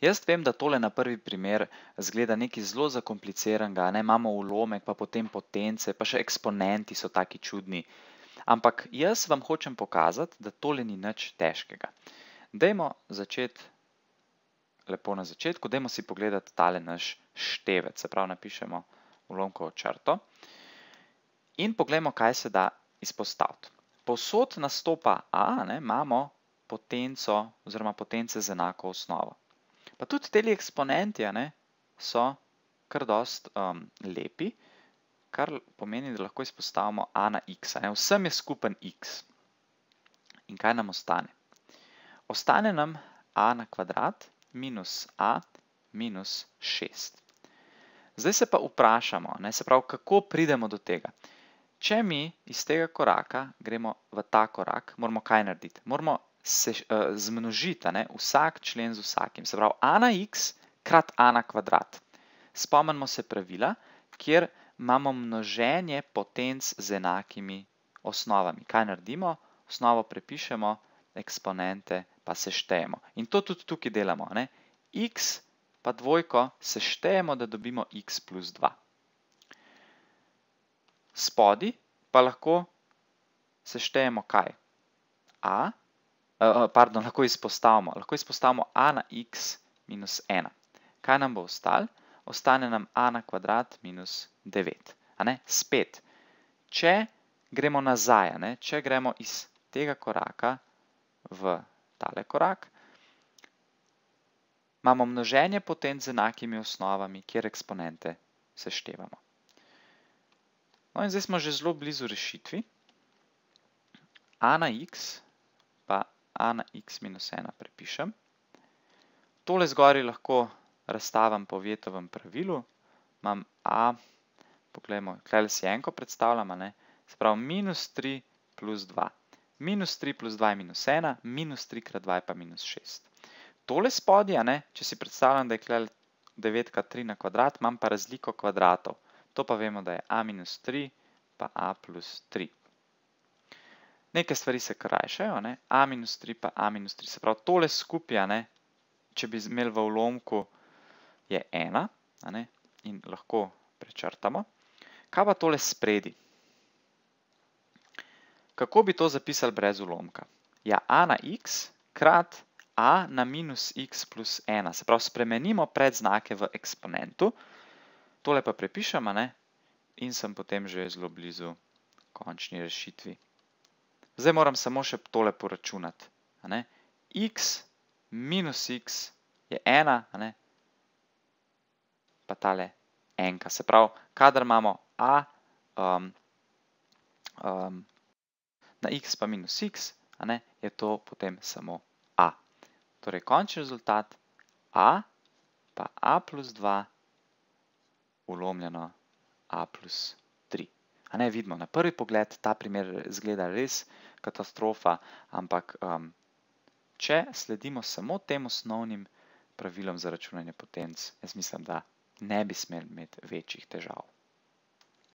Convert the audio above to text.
Jaz vem, da tole na prvi primer zgleda nekaj zelo zakompliciranega, ne? imamo ulomek, pa potem potence, pa še eksponenti so taki čudni. Ampak jaz vam hočem pokazati, da tole ni nič težkega. Dajmo začeti lepo na začetku, dajmo si pogledati tale naš števec, se pravi napišemo ulomko črto in pogledamo, kaj se da izpostaviti. Posod nastopa A, ne, imamo potenco oziroma potence z enako osnovo. Pa tudi teli eksponenti ne, so kar dost um, lepi, kar pomeni, da lahko izpostavimo a na x. Ne. Vsem je skupen x. In kaj nam ostane? Ostane nam a na kvadrat minus a minus 6. Zdaj se pa vprašamo, ne, se pravi, kako pridemo do tega. Če mi iz tega koraka gremo v ta korak, moramo kaj narediti? Moramo se uh, zmnožita, ne? vsak člen z vsakim. Se pravi, a na x krat a na kvadrat. Spomnimo se pravila, kjer imamo množenje potenc z enakimi osnovami. Kaj naredimo? Osnovo prepišemo, eksponente pa se štejemo. In to tudi tukaj delamo. Ne? x pa dvojko se štejemo, da dobimo x plus 2. Spodi pa lahko se štejemo kaj? a Eh, eh, pardon, lahko izpostavimo. Lahko izpostavimo a na x minus 1. Kaj nam bo ostal? Ostane nam a na kvadrat minus 9. A ne? Spet. Če gremo nazaj, če gremo iz tega koraka v tale korak, imamo množenje potent z enakimi osnovami, kjer eksponente seštevamo. No in zdaj smo že zelo blizu rešitvi. a na x minus 9 a na x minus 1 prepišem. Tole zgori lahko razstavam po vjetovem pravilu. Imam a, pogledajmo, kaj le si enko predstavljamo, ne? Sprav minus 3 plus 2. Minus 3 plus 2 je minus 1, minus 3 krat 2 je pa minus 6. Tole spodja, ne, če si predstavljam, da je kaj le 9 krat 3 na kvadrat, imam pa razliko kvadratov. To pa vemo, da je a minus 3 pa a plus 3. Neke stvari se krajšajo, ne? a minus 3 pa a minus 3. Se pravi, tole skupja, ne? če bi imeli v ulomku, je ena ne? in lahko prečrtamo. Kaj pa tole spredi? Kako bi to zapisali brez ulomka? Ja, a na x krat a na minus x plus 1. Se pravi, spremenimo predznake v eksponentu. Tole pa prepišemo ne? in sem potem že zelo blizu končni rešitvi. Zdaj moram samo še tole poračunati. x minus x je ena, pa tale enka. Se pravi, kadar imamo a um, um, na x pa minus x, je to potem samo a. Torej, končni rezultat a pa a plus 2 ulomljeno a plus 2. Ne, vidimo, na prvi pogled ta primer zgleda res katastrofa, ampak um, če sledimo samo tem osnovnim pravilom za računanje potenc, jaz mislim, da ne bi smeli imeti večjih težav.